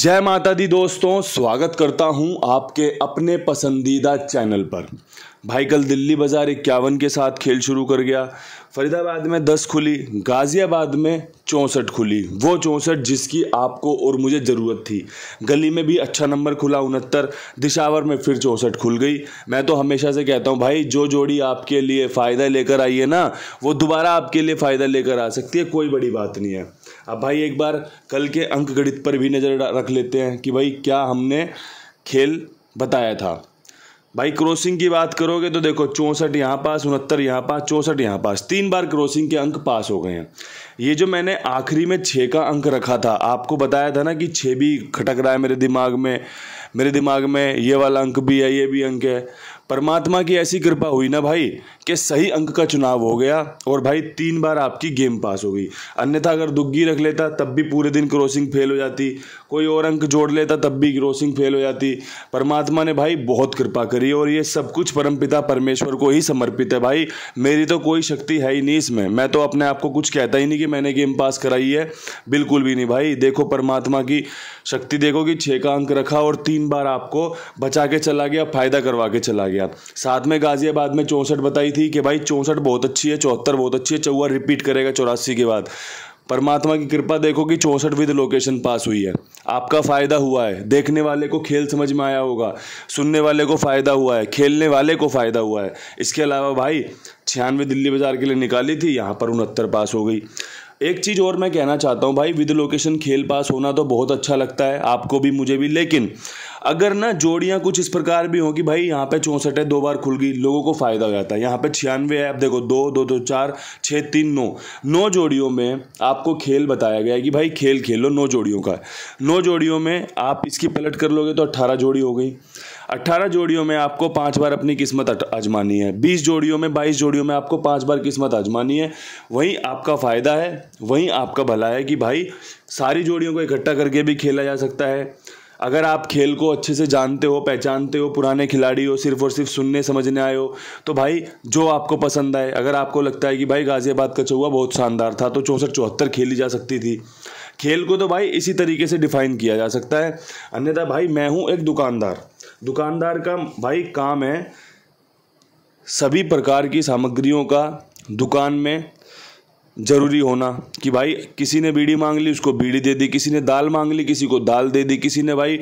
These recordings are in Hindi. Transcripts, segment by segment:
जय माता दी दोस्तों स्वागत करता हूं आपके अपने पसंदीदा चैनल पर भाई कल दिल्ली बाजार इक्यावन के साथ खेल शुरू कर गया फरीदाबाद में दस खुली गाज़ियाबाद में चौंसठ खुली वो चौंसठ जिसकी आपको और मुझे ज़रूरत थी गली में भी अच्छा नंबर खुला उनहत्तर दिशावर में फिर चौंसठ खुल गई मैं तो हमेशा से कहता हूँ भाई जो जोड़ी आपके लिए फ़ायदा लेकर आई है ना वो दोबारा आपके लिए फ़ायदा लेकर आ सकती है कोई बड़ी बात नहीं है अब भाई एक बार कल के अंक गणित पर भी नज़र रख लेते हैं कि भाई क्या हमने खेल बताया था भाई क्रॉसिंग की बात करोगे तो देखो चौंसठ यहाँ पास उनहत्तर यहाँ पास चौंसठ यहाँ पास तीन बार क्रॉसिंग के अंक पास हो गए हैं ये जो मैंने आखिरी में छः का अंक रखा था आपको बताया था ना कि छः भी खटक रहा है मेरे दिमाग में मेरे दिमाग में ये वाला अंक भी है ये भी अंक है परमात्मा की ऐसी कृपा हुई ना भाई कि सही अंक का चुनाव हो गया और भाई तीन बार आपकी गेम पास हो गई अन्यथा अगर दुग्गी रख लेता तब भी पूरे दिन क्रॉसिंग फेल हो जाती कोई और अंक जोड़ लेता तब भी क्रॉसिंग फेल हो जाती परमात्मा ने भाई बहुत कृपा करी और ये सब कुछ परमपिता परमेश्वर को ही समर्पित है भाई मेरी तो कोई शक्ति है ही नहीं इसमें मैं तो अपने आप को कुछ कहता ही नहीं कि मैंने गेम पास कराई है बिल्कुल भी नहीं भाई देखो परमात्मा की शक्ति देखो कि छः का अंक रखा और तीन बार आपको बचा के चला गया फ़ायदा करवा के चला गया गया साथ में गाजियाबाद में चौंसठ बताई थी कि भाई चौंसठ बहुत अच्छी है चौहत्तर बहुत अच्छी है चौवा रिपीट करेगा चौरासी के बाद परमात्मा की कृपा देखो कि चौंसठ विद लोकेशन पास हुई है आपका फ़ायदा हुआ है देखने वाले को खेल समझ में आया होगा सुनने वाले को फ़ायदा हुआ है खेलने वाले को फ़ायदा हुआ है इसके अलावा भाई छियानवे दिल्ली बाज़ार के लिए निकाली थी यहाँ पर उनहत्तर पास हो गई एक चीज़ और मैं कहना चाहता हूँ भाई विद लोकेशन खेल पास होना तो बहुत अच्छा लगता है आपको भी मुझे भी लेकिन अगर ना जोड़ियाँ कुछ इस प्रकार भी हों कि भाई यहाँ पे चौंसठ है दो बार खुल गई लोगों को फ़ायदा हो जाता है यहाँ पे छियानवे है आप देखो दो दो दो चार छः तीन नौ नौ जोड़ियों में आपको खेल बताया गया है कि भाई खेल खेलो नौ जोड़ियों का नौ जोड़ियों में आप इसकी पलट कर लोगे तो अट्ठारह जोड़ी हो गई अट्ठारह जोड़ियों में आपको पाँच बार अपनी किस्मत आजमानी है बीस जोड़ियों में बाईस जोड़ियों में आपको पाँच बार किस्मत आजमानी है वहीं आपका फ़ायदा है वहीं आपका भला है कि भाई सारी जोड़ियों को इकट्ठा करके भी खेला जा सकता है अगर आप खेल को अच्छे से जानते हो पहचानते हो पुराने खिलाड़ी हो सिर्फ और सिर्फ सुनने समझने आए हो तो भाई जो आपको पसंद आए अगर आपको लगता है कि भाई गाज़ियाबाद का चौवा बहुत शानदार था तो चौंसठ चौहत्तर खेली जा सकती थी खेल को तो भाई इसी तरीके से डिफ़ाइन किया जा सकता है अन्यथा भाई मैं हूँ एक दुकानदार दुकानदार का भाई काम है सभी प्रकार की सामग्रियों का दुकान में ज़रूरी होना कि भाई किसी ने बीड़ी मांग ली उसको बीड़ी दे दी किसी ने दाल मांग ली किसी को दाल दे दी किसी ने भाई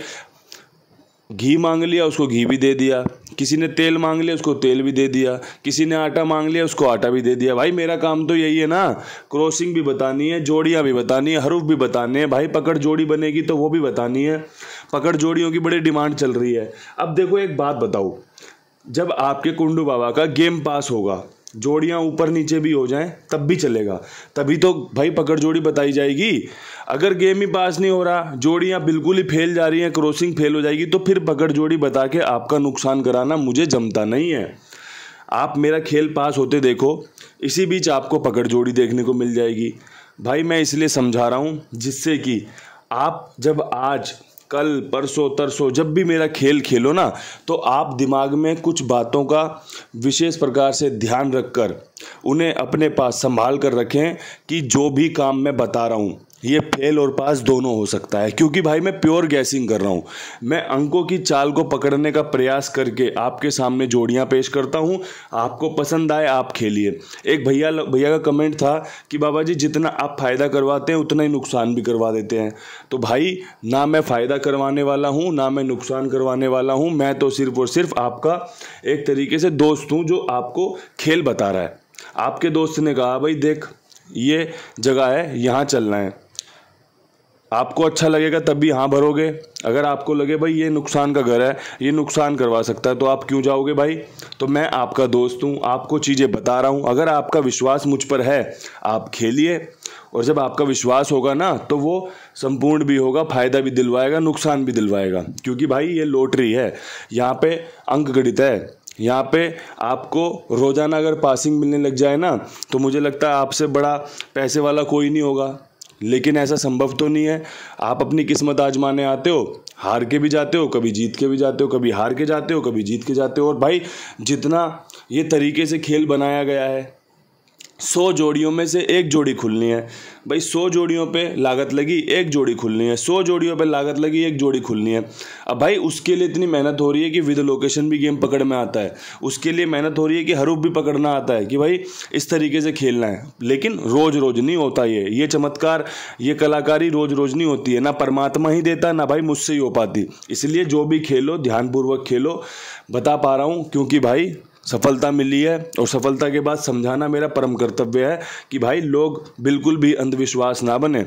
घी मांग लिया उसको घी भी दे दिया किसी ने तेल मांग लिया उसको तेल भी दे दिया किसी ने आटा मांग लिया उसको आटा भी दे दिया भाई मेरा काम तो यही है ना क्रॉसिंग भी बतानी है जोड़ियाँ भी बतानी है हरूफ भी बताने हैं भाई पकड़ जोड़ी बनेगी तो वो भी बतानी है पकड़ जोड़ियों की बड़ी डिमांड चल रही है अब देखो एक बात बताओ जब आपके कुंडू बाबा का गेम पास होगा जोड़ियाँ ऊपर नीचे भी हो जाएं तब भी चलेगा तभी तो भाई पकड़ जोड़ी बताई जाएगी अगर गेम ही पास नहीं हो रहा जोड़ियाँ बिल्कुल ही फेल जा रही हैं क्रॉसिंग फेल हो जाएगी तो फिर पकड़ जोड़ी बता के आपका नुकसान कराना मुझे जमता नहीं है आप मेरा खेल पास होते देखो इसी बीच आपको पकड़ जोड़ी देखने को मिल जाएगी भाई मैं इसलिए समझा रहा हूँ जिससे कि आप जब आज कल परसों तरसों जब भी मेरा खेल खेलो ना तो आप दिमाग में कुछ बातों का विशेष प्रकार से ध्यान रखकर उन्हें अपने पास संभाल कर रखें कि जो भी काम मैं बता रहा हूँ ये फेल और पास दोनों हो सकता है क्योंकि भाई मैं प्योर गैसिंग कर रहा हूँ मैं अंकों की चाल को पकड़ने का प्रयास करके आपके सामने जोड़ियाँ पेश करता हूँ आपको पसंद आए आप खेलिए एक भैया भैया का कमेंट था कि बाबा जी जितना आप फ़ायदा करवाते हैं उतना ही नुकसान भी करवा देते हैं तो भाई ना मैं फ़ायदा करवाने वाला हूँ ना मैं नुकसान करवाने वाला हूँ मैं तो सिर्फ और सिर्फ आपका एक तरीके से दोस्त हूँ जो आपको खेल बता रहा है आपके दोस्त ने कहा भाई देख ये जगह है यहाँ चलना है आपको अच्छा लगेगा तब भी हाँ भरोगे अगर आपको लगे भाई ये नुकसान का घर है ये नुकसान करवा सकता है तो आप क्यों जाओगे भाई तो मैं आपका दोस्त हूँ आपको चीज़ें बता रहा हूँ अगर आपका विश्वास मुझ पर है आप खेलिए और जब आपका विश्वास होगा ना तो वो संपूर्ण भी होगा फायदा भी दिलवाएगा नुकसान भी दिलवाएगा क्योंकि भाई ये लॉटरी है यहाँ पे अंक गणित है यहाँ पे आपको रोज़ाना अगर पासिंग मिलने लग जाए ना तो मुझे लगता है आपसे बड़ा पैसे वाला कोई नहीं होगा लेकिन ऐसा संभव तो नहीं है आप अपनी किस्मत आजमाने आते हो हार के भी जाते हो कभी जीत के भी जाते हो कभी हार के जाते हो कभी जीत के जाते हो और भाई जितना ये तरीके से खेल बनाया गया है सौ जोड़ियों में से एक जोड़ी खुलनी है भाई सौ जोड़ियों पे लागत लगी एक जोड़ी खुलनी है सौ जोड़ियों पे लागत लगी एक जोड़ी खुलनी है अब भाई उसके लिए इतनी मेहनत हो रही है कि विद लोकेशन भी गेम पकड़ में आता है उसके लिए मेहनत हो रही है कि हरूप भी पकड़ना आता है कि भाई इस तरीके से खेलना है लेकिन रोज़ रोज़ नहीं होता ये ये चमत्कार ये कलाकारी रोज़ रोज़ नहीं होती है ना परमात्मा ही देता ना भाई मुझसे ही हो पाती इसलिए जो भी खेलो ध्यानपूर्वक खेलो बता पा रहा हूँ क्योंकि भाई सफलता मिली है और सफलता के बाद समझाना मेरा परम कर्तव्य है कि भाई लोग बिल्कुल भी अंधविश्वास ना बने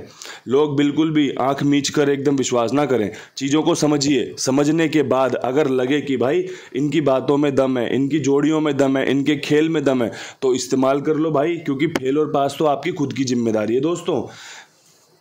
लोग बिल्कुल भी आंख मीच कर एकदम विश्वास ना करें चीज़ों को समझिए समझने के बाद अगर लगे कि भाई इनकी बातों में दम है इनकी जोड़ियों में दम है इनके खेल में दम है तो इस्तेमाल कर लो भाई क्योंकि फेल और पास तो आपकी खुद की जिम्मेदारी है दोस्तों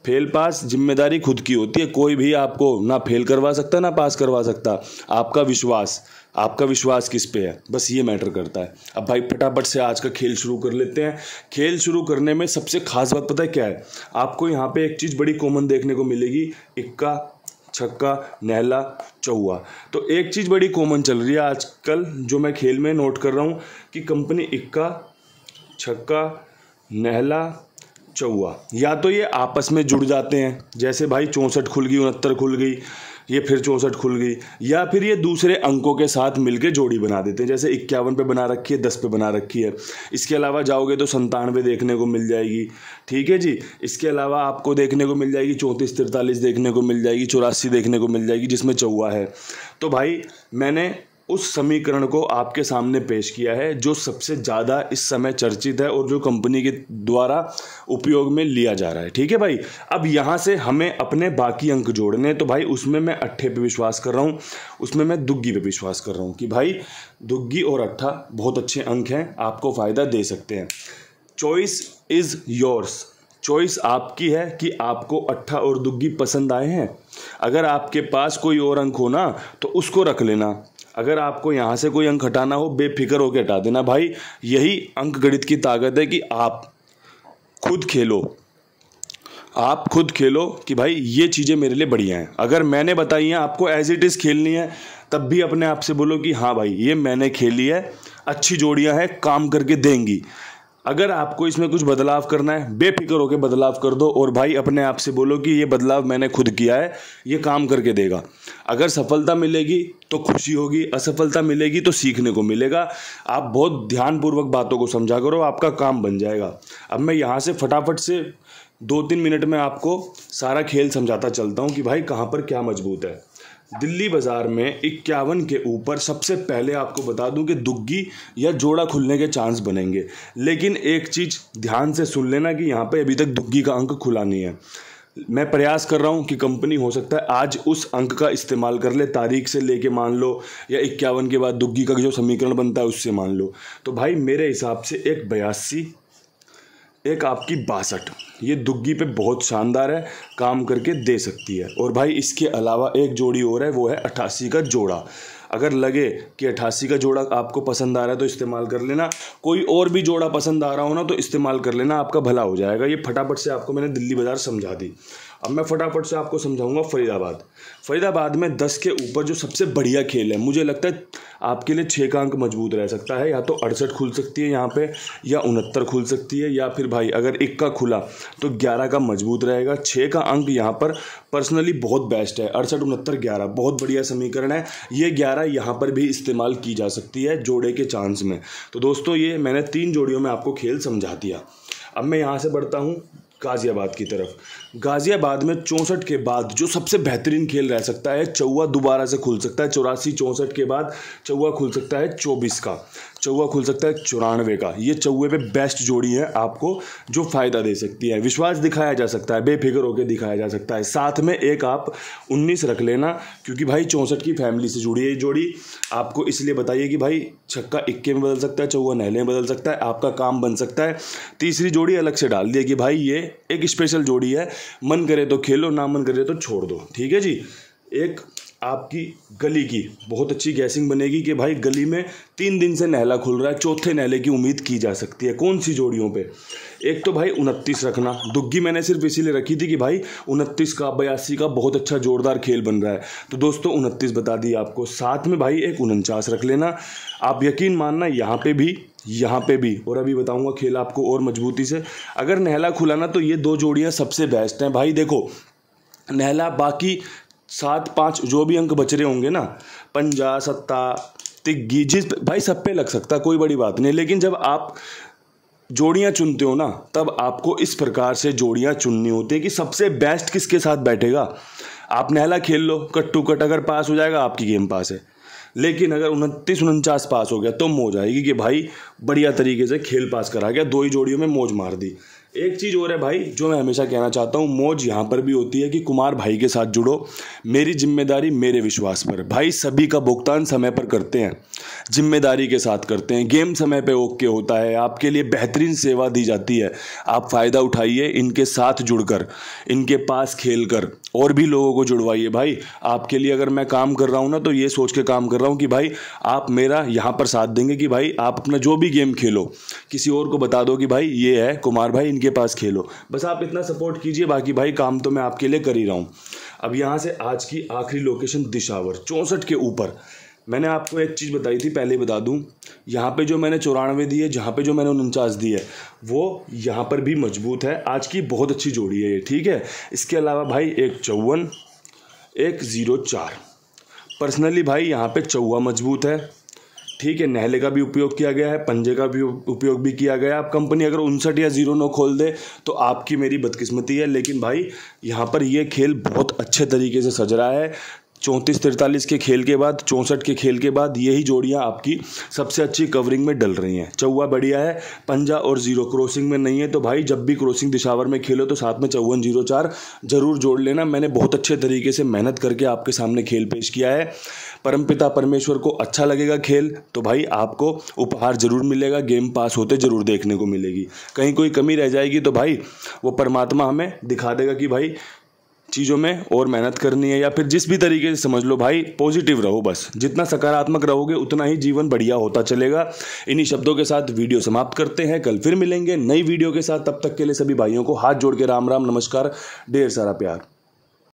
फेल पास जिम्मेदारी खुद की होती है कोई भी आपको ना फेल करवा सकता ना पास करवा सकता आपका विश्वास आपका विश्वास किस पे है बस ये मैटर करता है अब भाई फटाफट से आज का खेल शुरू कर लेते हैं खेल शुरू करने में सबसे खास बात पता है क्या है आपको यहाँ पे एक चीज़ बड़ी कॉमन देखने को मिलेगी इक्का छक्का नहला चौहा तो एक चीज़ बड़ी कॉमन चल रही है आजकल जो मैं खेल में नोट कर रहा हूँ कि कंपनी इक्का छक्का नहला चौहा या तो ये आपस में जुड़ जाते हैं जैसे भाई चौंसठ खुल गई उनहत्तर खुल गई ये फिर चौंसठ खुल गई या फिर ये दूसरे अंकों के साथ मिलके जोड़ी बना देते हैं जैसे इक्यावन पे बना रखी है दस पे बना रखी है इसके अलावा जाओगे तो संतानवे देखने को मिल जाएगी ठीक है जी इसके अलावा आपको देखने को मिल जाएगी चौंतीस तिरतालीस देखने को मिल जाएगी चौरासी देखने को मिल जाएगी जिसमें चौवा है तो भाई मैंने उस समीकरण को आपके सामने पेश किया है जो सबसे ज़्यादा इस समय चर्चित है और जो कंपनी के द्वारा उपयोग में लिया जा रहा है ठीक है भाई अब यहाँ से हमें अपने बाकी अंक जोड़ने तो भाई उसमें मैं अट्ठे पे विश्वास कर रहा हूँ उसमें मैं दुग्गी पे विश्वास कर रहा हूँ कि भाई दुग्गी और अट्ठा बहुत अच्छे अंक हैं आपको फ़ायदा दे सकते हैं चॉइस इज़ योर्स चॉइस आपकी है कि आपको अट्ठा और दुग्गी पसंद आए हैं अगर आपके पास कोई और अंक हो ना तो उसको रख लेना अगर आपको यहाँ से कोई अंक हटाना हो बेफिक्र होकर हटा देना भाई यही अंक गणित की ताकत है कि आप खुद खेलो आप खुद खेलो कि भाई ये चीज़ें मेरे लिए बढ़िया हैं अगर मैंने बताई हैं आपको एज इट इज़ खेलनी है तब भी अपने आप से बोलो कि हाँ भाई ये मैंने खेली है अच्छी जोड़ियाँ हैं काम करके देंगी अगर आपको इसमें कुछ बदलाव करना है बेफिक्र होकर बदलाव कर दो और भाई अपने आप से बोलो कि ये बदलाव मैंने खुद किया है ये काम करके देगा अगर सफलता मिलेगी तो खुशी होगी असफलता मिलेगी तो सीखने को मिलेगा आप बहुत ध्यानपूर्वक बातों को समझा करो आपका काम बन जाएगा अब मैं यहाँ से फटाफट से दो तीन मिनट में आपको सारा खेल समझाता चलता हूँ कि भाई कहाँ पर क्या मजबूत है दिल्ली बाज़ार में इक्यावन के ऊपर सबसे पहले आपको बता दूं कि दुग्गी या जोड़ा खुलने के चांस बनेंगे लेकिन एक चीज़ ध्यान से सुन लेना कि यहाँ पे अभी तक दुग्गी का अंक खुला नहीं है मैं प्रयास कर रहा हूँ कि कंपनी हो सकता है आज उस अंक का इस्तेमाल कर ले तारीख से लेके मान लो या इक्यावन के बाद दुग्गी का जो समीकरण बनता है उससे मान लो तो भाई मेरे हिसाब से एक बयासी एक आपकी बासठ ये दुग्गी पे बहुत शानदार है काम करके दे सकती है और भाई इसके अलावा एक जोड़ी और है वो है अट्ठासी का जोड़ा अगर लगे कि अट्ठासी का जोड़ा आपको पसंद आ रहा है तो इस्तेमाल कर लेना कोई और भी जोड़ा पसंद आ रहा हो ना तो इस्तेमाल कर लेना आपका भला हो जाएगा ये फटाफट से आपको मैंने दिल्ली बाज़ार समझा दी अब मैं फटाफट से आपको समझाऊंगा फरीदाबाद फरीदाबाद में दस के ऊपर जो सबसे बढ़िया खेल है मुझे लगता है आपके लिए छः का अंक मजबूत रह सकता है या तो अड़सठ खुल सकती है यहाँ पे या उनहत्तर खुल सकती है या फिर भाई अगर एक का खुला तो ग्यारह का मजबूत रहेगा छः का अंक यहाँ पर पर्सनली बहुत बेस्ट है अड़सठ उनहत्तर ग्यारह बहुत बढ़िया समीकरण है ये ग्यारह यहाँ पर भी इस्तेमाल की जा सकती है जोड़े के चांस में तो दोस्तों ये मैंने तीन जोड़ियों में आपको खेल समझा दिया अब मैं यहाँ से बढ़ता हूँ गाज़ियाबाद की तरफ गाज़ियाबाद में चौंसठ के बाद जो सबसे बेहतरीन खेल रह सकता है चौवा दोबारा से खुल सकता है चौरासी चौंसठ के बाद चौवा खुल सकता है चौबीस का चौवा खुल सकता है चौरानवे का ये चौवे पे बेस्ट जोड़ी है आपको जो फ़ायदा दे सकती है विश्वास दिखाया जा सकता है बेफिक्र होकर दिखाया जा सकता है साथ में एक आप उन्नीस रख लेना क्योंकि भाई चौंसठ की फैमिली से जुड़ी है ये जोड़ी आपको इसलिए बताइए कि भाई छक्का इक्के में बदल सकता है चौवा नहले में बदल सकता है आपका काम बन सकता है तीसरी जोड़ी अलग से डाल दिए कि भाई ये एक स्पेशल जोड़ी है मन करे तो खेलो ना मन करे तो छोड़ दो ठीक है जी एक आपकी गली की बहुत अच्छी गैसिंग बनेगी कि भाई गली में तीन दिन से नहला खुल रहा है चौथे नहले की उम्मीद की जा सकती है कौन सी जोड़ियों पे एक तो भाई उनतीस रखना दुग्गी मैंने सिर्फ इसीलिए रखी थी कि भाई उनतीस का बयासी का बहुत अच्छा जोरदार खेल बन रहा है तो दोस्तों उनतीस बता दी आपको साथ में भाई एक उनचास रख लेना आप यकीन मानना यहाँ पर भी यहाँ पे भी और अभी बताऊँगा खेल आपको और मजबूती से अगर नहला खुलाना तो ये दो जोड़ियाँ सबसे बेस्ट हैं भाई देखो नहला बाकी सात पाँच जो भी अंक बच रहे होंगे ना पंजा सत्ता तिग्गी जिस भाई सब पे लग सकता कोई बड़ी बात नहीं लेकिन जब आप जोड़ियाँ चुनते हो ना तब आपको इस प्रकार से जोड़ियाँ चुननी होती है कि सबसे बेस्ट किसके साथ बैठेगा आप नहला खेल लो कट टू कट अगर पास हो जाएगा आपकी गेम पास है लेकिन अगर उनतीस उनचास पास हो गया तो मौज आएगी कि भाई बढ़िया तरीके से खेल पास करा गया दो ही जोड़ियों में मौज मार दी एक चीज़ और है भाई जो मैं हमेशा कहना चाहता हूँ मौज यहाँ पर भी होती है कि कुमार भाई के साथ जुड़ो मेरी जिम्मेदारी मेरे विश्वास पर भाई सभी का भुगतान समय पर करते हैं जिम्मेदारी के साथ करते हैं गेम समय पे ओके होता है आपके लिए बेहतरीन सेवा दी जाती है आप फ़ायदा उठाइए इनके साथ जुड़कर इनके पास खेल कर और भी लोगों को जुड़वाइए भाई आपके लिए अगर मैं काम कर रहा हूँ ना तो ये सोच के काम कर रहा हूँ कि भाई आप मेरा यहाँ पर साथ देंगे कि भाई आप अपना जो भी गेम खेलो किसी और को बता दो कि भाई ये है कुमार भाई इनके पास खेलो बस आप इतना सपोर्ट कीजिए बाकी भाई काम तो मैं आपके लिए कर ही रहा हूँ अब यहाँ से आज की आखिरी लोकेशन दिशावर चौंसठ के ऊपर मैंने आपको एक चीज़ बताई थी पहले बता दूं यहाँ पे जो मैंने चौरानवे दिए है जहाँ पे जो मैंने उनचास दी है वो यहाँ पर भी मजबूत है आज की बहुत अच्छी जोड़ी है ये ठीक है इसके अलावा भाई एक चौवन एक ज़ीरो चार पर्सनली भाई यहाँ पे चौवा मजबूत है ठीक है नहले का भी उपयोग किया गया है पंजे का भी उपयोग भी किया गया है आप कंपनी अगर उनसठ या जीरो नौ खोल दे तो आपकी मेरी बदकिस्मती है लेकिन भाई यहाँ पर ये खेल बहुत अच्छे तरीके से सज रहा है चौंतीस तिरतालीस के खेल के बाद चौंसठ के खेल के बाद यही जोड़ियां आपकी सबसे अच्छी कवरिंग में डल रही हैं चौवा बढ़िया है पंजा और जीरो क्रॉसिंग में नहीं है तो भाई जब भी क्रॉसिंग दिशावर में खेलो तो साथ में चौवन जीरो चार जरूर जोड़ लेना मैंने बहुत अच्छे तरीके से मेहनत करके आपके सामने खेल पेश किया है परमपिता परमेश्वर को अच्छा लगेगा खेल तो भाई आपको उपहार जरूर मिलेगा गेम पास होते जरूर देखने को मिलेगी कहीं कोई कमी रह जाएगी तो भाई वो परमात्मा हमें दिखा देगा कि भाई चीज़ों में और मेहनत करनी है या फिर जिस भी तरीके से समझ लो भाई पॉजिटिव रहो बस जितना सकारात्मक रहोगे उतना ही जीवन बढ़िया होता चलेगा इन्हीं शब्दों के साथ वीडियो समाप्त करते हैं कल फिर मिलेंगे नई वीडियो के साथ तब तक के लिए सभी भाइयों को हाथ जोड़ के राम राम नमस्कार ढेर सारा प्यार